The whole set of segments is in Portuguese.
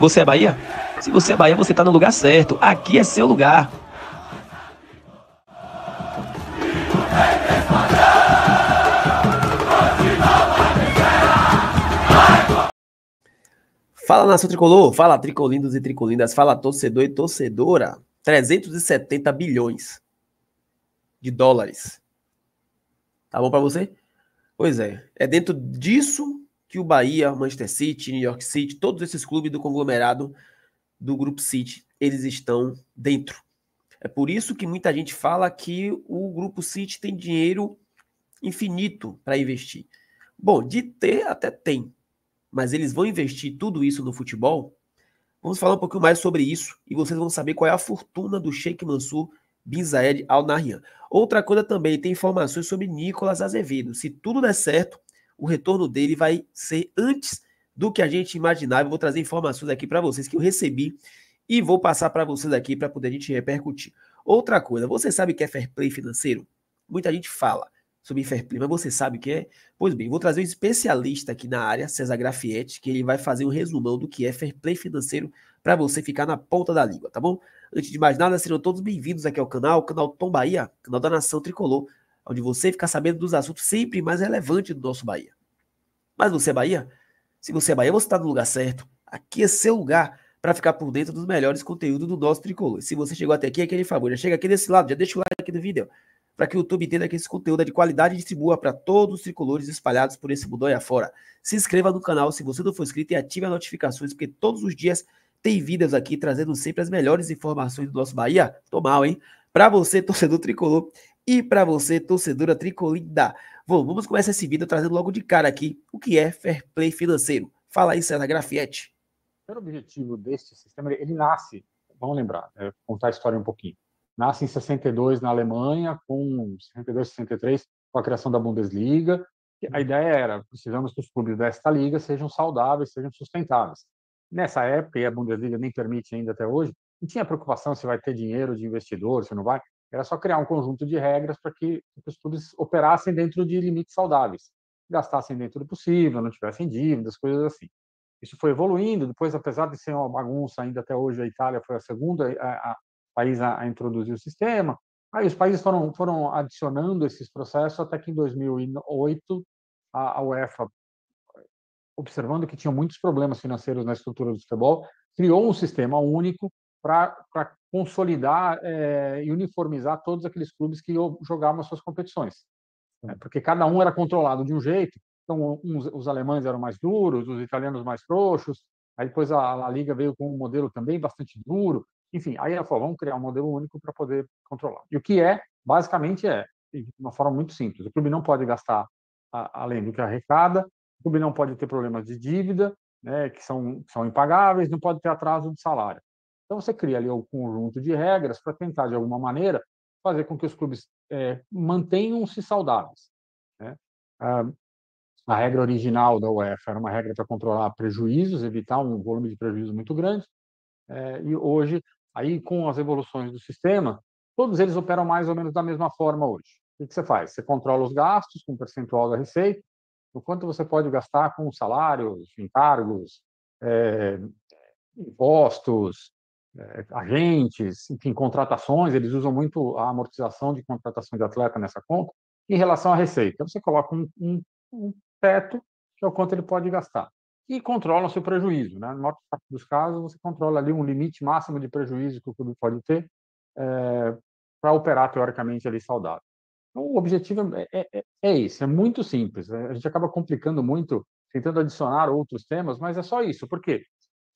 Você é Bahia? Se você é Bahia, você está no lugar certo. Aqui é seu lugar. Fala nação tricolor, fala tricolindos e tricolindas, fala torcedor e torcedora. 370 bilhões de dólares. Tá bom para você? Pois é, é dentro disso que o Bahia, Manchester City, New York City, todos esses clubes do conglomerado do Grupo City, eles estão dentro. É por isso que muita gente fala que o Grupo City tem dinheiro infinito para investir. Bom, de ter até tem, mas eles vão investir tudo isso no futebol? Vamos falar um pouquinho mais sobre isso e vocês vão saber qual é a fortuna do Sheikh Mansur Bin Zayed Al Nahyan. Outra coisa também, tem informações sobre Nicolas Azevedo. Se tudo der certo, o retorno dele vai ser antes do que a gente imaginava. Eu vou trazer informações aqui para vocês que eu recebi e vou passar para vocês aqui para poder a gente repercutir. Outra coisa, você sabe o que é fair play financeiro? Muita gente fala sobre fair play, mas você sabe o que é? Pois bem, vou trazer um especialista aqui na área, César Grafietti, que ele vai fazer um resumão do que é fair play financeiro para você ficar na ponta da língua, tá bom? Antes de mais nada, sejam todos bem-vindos aqui ao canal, canal Tom Bahia, canal da Nação Tricolor onde você fica sabendo dos assuntos sempre mais relevantes do nosso Bahia. Mas você é Bahia? Se você é Bahia, você está no lugar certo. Aqui é seu lugar para ficar por dentro dos melhores conteúdos do nosso tricolor. Se você chegou até aqui, é aquele favor, já chega aqui desse lado, já deixa o like aqui do vídeo, para que o YouTube entenda que esse conteúdo é de qualidade e distribua para todos os tricolores espalhados por esse mundo aí afora. Se inscreva no canal se você não for inscrito e ative as notificações, porque todos os dias tem vídeos aqui trazendo sempre as melhores informações do nosso Bahia. Tô mal, hein? Para você, torcedor tricolor, e para você, torcedora tricolida, vamos começar esse vídeo trazendo logo de cara aqui o que é fair play financeiro. Fala aí, Sena Grafietti. O objetivo deste sistema, ele nasce, vamos lembrar, né, contar a história um pouquinho. Nasce em 62 na Alemanha, com 62, 63, com a criação da Bundesliga. A uhum. ideia era, precisamos que os clubes desta liga sejam saudáveis, sejam sustentáveis. Nessa época, e a Bundesliga nem permite ainda até hoje, não tinha preocupação se vai ter dinheiro de investidor, se não vai. Era só criar um conjunto de regras para que os clubes operassem dentro de limites saudáveis, gastassem dentro do possível, não tivessem dívidas, coisas assim. Isso foi evoluindo, depois, apesar de ser uma bagunça ainda até hoje, a Itália foi a segunda a, a, país a, a, introduzir o sistema. Aí os países foram, foram adicionando esses processos até que em 2008 a, a UEFA, observando que tinha muitos problemas financeiros na estrutura do futebol, criou um sistema único para consolidar é, e uniformizar todos aqueles clubes que jogavam as suas competições. Né? Porque cada um era controlado de um jeito, então uns, os alemães eram mais duros, os italianos mais frouxos, aí depois a Liga veio com um modelo também bastante duro, enfim, aí ela falou, vamos criar um modelo único para poder controlar. E o que é, basicamente é, de uma forma muito simples, o clube não pode gastar a, além do que arrecada, o clube não pode ter problemas de dívida, né, que são, que são impagáveis, não pode ter atraso de salário. Então você cria ali um conjunto de regras para tentar, de alguma maneira, fazer com que os clubes é, mantenham-se saudáveis. Né? Ah, a regra original da UEFA era uma regra para controlar prejuízos, evitar um volume de prejuízo muito grande, é, e hoje, aí com as evoluções do sistema, todos eles operam mais ou menos da mesma forma hoje. O que você faz? Você controla os gastos com um percentual da receita, o quanto você pode gastar com salários, encargos, é, impostos, é, agentes, enfim, contratações, eles usam muito a amortização de contratação de atleta nessa conta, em relação à receita. Você coloca um, um, um teto, que é o quanto ele pode gastar. E controla o seu prejuízo. Né? Na maior parte dos casos, você controla ali um limite máximo de prejuízo que o clube pode ter é, para operar, teoricamente, ali saudável. Então, o objetivo é, é, é isso, é, é muito simples. A gente acaba complicando muito, tentando adicionar outros temas, mas é só isso. Por quê?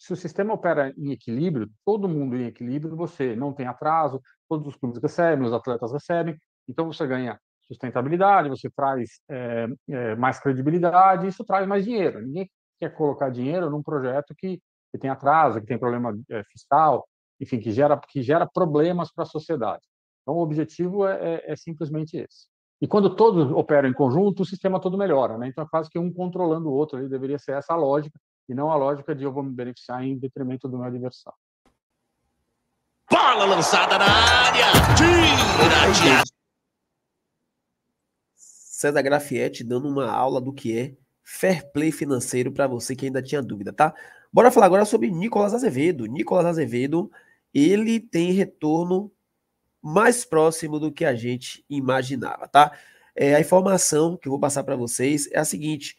se o sistema opera em equilíbrio, todo mundo em equilíbrio, você não tem atraso, todos os clubes recebem, os atletas recebem, então você ganha sustentabilidade, você traz é, é, mais credibilidade, isso traz mais dinheiro. Ninguém quer colocar dinheiro num projeto que, que tem atraso, que tem problema é, fiscal, enfim, que gera, que gera problemas para a sociedade. Então, o objetivo é, é, é, simplesmente esse. E quando todos operam em conjunto, o sistema todo melhora, né? Então, é quase que um controlando o outro, ali, deveria ser essa a lógica e não a lógica de eu vou me beneficiar em detrimento do meu adversário. Bola lançada na área! Tira de César Grafietti dando uma aula do que é fair play financeiro para você que ainda tinha dúvida, tá? Bora falar agora sobre Nicolas Azevedo. Nicolas Azevedo, ele tem retorno mais próximo do que a gente imaginava, tá? É, a informação que eu vou passar para vocês é a seguinte: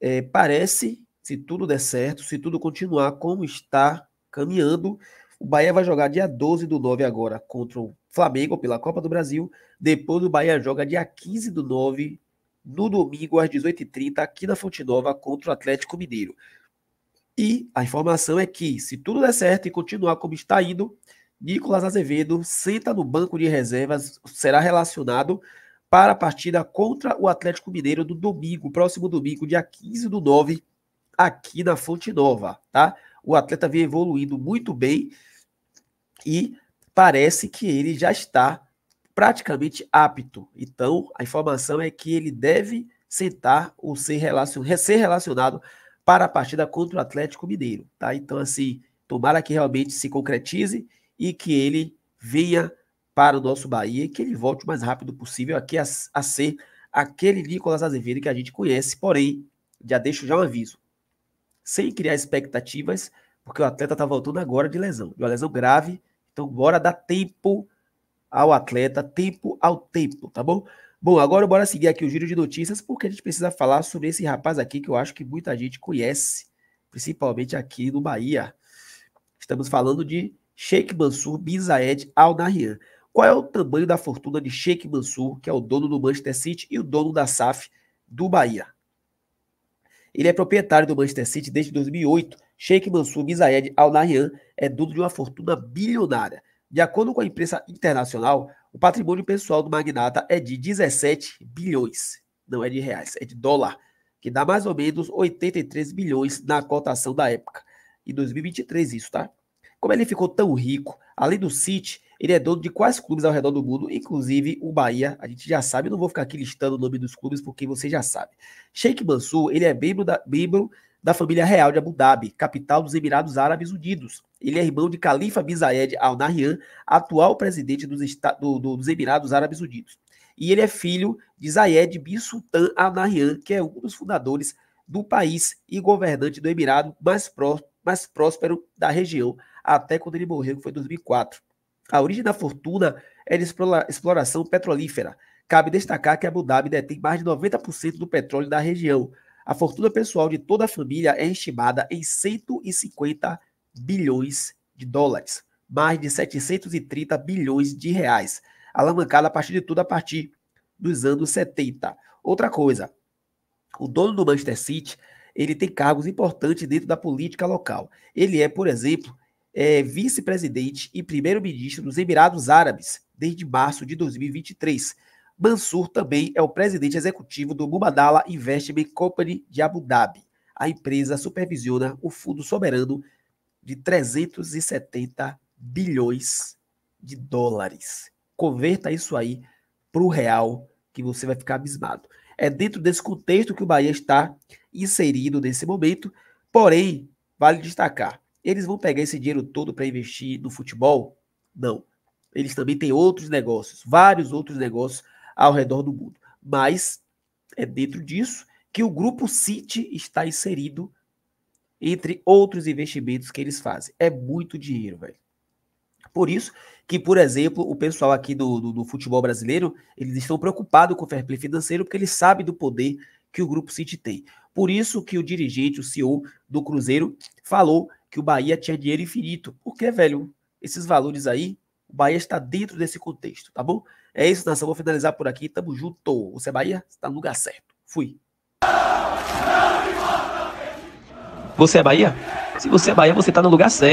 é, parece se tudo der certo, se tudo continuar como está caminhando, o Bahia vai jogar dia 12 do 9 agora contra o Flamengo pela Copa do Brasil. Depois o Bahia joga dia 15 do 9, no domingo, às 18h30, aqui na Fonte Nova, contra o Atlético Mineiro. E a informação é que, se tudo der certo e continuar como está indo, Nicolas Azevedo senta no banco de reservas, será relacionado para a partida contra o Atlético Mineiro do domingo, próximo domingo, dia 15 do 9, aqui na Fonte Nova, tá? O atleta vem evoluindo muito bem e parece que ele já está praticamente apto. Então, a informação é que ele deve sentar ou ser relacionado, ser relacionado para a partida contra o Atlético Mineiro, tá? Então, assim, tomara que realmente se concretize e que ele venha para o nosso Bahia e que ele volte o mais rápido possível aqui a, a ser aquele Nicolas Azevedo que a gente conhece, porém, já deixo já um aviso, sem criar expectativas, porque o atleta está voltando agora de lesão, de uma lesão grave. Então, bora dar tempo ao atleta, tempo ao tempo, tá bom? Bom, agora bora seguir aqui o giro de notícias, porque a gente precisa falar sobre esse rapaz aqui que eu acho que muita gente conhece, principalmente aqui no Bahia. Estamos falando de Sheikh Mansur Bizaed Al Nahyan. Qual é o tamanho da fortuna de Sheikh Mansur, que é o dono do Manchester City e o dono da SAF do Bahia? Ele é proprietário do Manchester City desde 2008. Sheikh Mansour Bin Zayed Al Nahyan é dono de uma fortuna bilionária. De acordo com a imprensa internacional, o patrimônio pessoal do magnata é de 17 bilhões. Não é de reais, é de dólar, que dá mais ou menos 83 bilhões na cotação da época. Em 2023, isso, tá? Como ele ficou tão rico, além do City, ele é dono de quais clubes ao redor do mundo, inclusive o Bahia, a gente já sabe, não vou ficar aqui listando o nome dos clubes porque você já sabe. Sheikh Mansur, ele é membro da, membro da família real de Abu Dhabi, capital dos Emirados Árabes Unidos. Ele é irmão de Khalifa bin Zayed Al Nahyan, atual presidente dos, do, do, dos Emirados Árabes Unidos. E ele é filho de Zayed bin Sultan Al Nahyan, que é um dos fundadores do país e governante do Emirado mais, pró mais próspero da região até quando ele morreu, que foi em 2004. A origem da fortuna é de exploração petrolífera. Cabe destacar que Abu Dhabi detém mais de 90% do petróleo da região. A fortuna pessoal de toda a família é estimada em 150 bilhões de dólares, mais de 730 bilhões de reais, alavancada a partir de tudo a partir dos anos 70. Outra coisa, o dono do Manchester City, ele tem cargos importantes dentro da política local. Ele é, por exemplo, é vice-presidente e primeiro-ministro dos Emirados Árabes desde março de 2023. Mansur também é o presidente executivo do Mubadala Investment Company de Abu Dhabi. A empresa supervisiona o fundo soberano de 370 bilhões de dólares. Converta isso aí para o real, que você vai ficar abismado. É dentro desse contexto que o Bahia está inserido nesse momento, porém, vale destacar: eles vão pegar esse dinheiro todo para investir no futebol? Não. Eles também têm outros negócios, vários outros negócios ao redor do mundo. Mas é dentro disso que o grupo City está inserido entre outros investimentos que eles fazem. É muito dinheiro, velho. Por isso que, por exemplo, o pessoal aqui do, do, do futebol brasileiro, eles estão preocupados com o fair play financeiro, porque eles sabem do poder que o Grupo City tem. Por isso que o dirigente, o CEO do Cruzeiro, falou que o Bahia tinha dinheiro infinito. Porque, velho, esses valores aí, o Bahia está dentro desse contexto, tá bom? É isso, nação. Vou finalizar por aqui. Tamo junto. Você é Bahia? Está no lugar certo. Fui. Você é Bahia? Se você é Bahia, você está no lugar certo.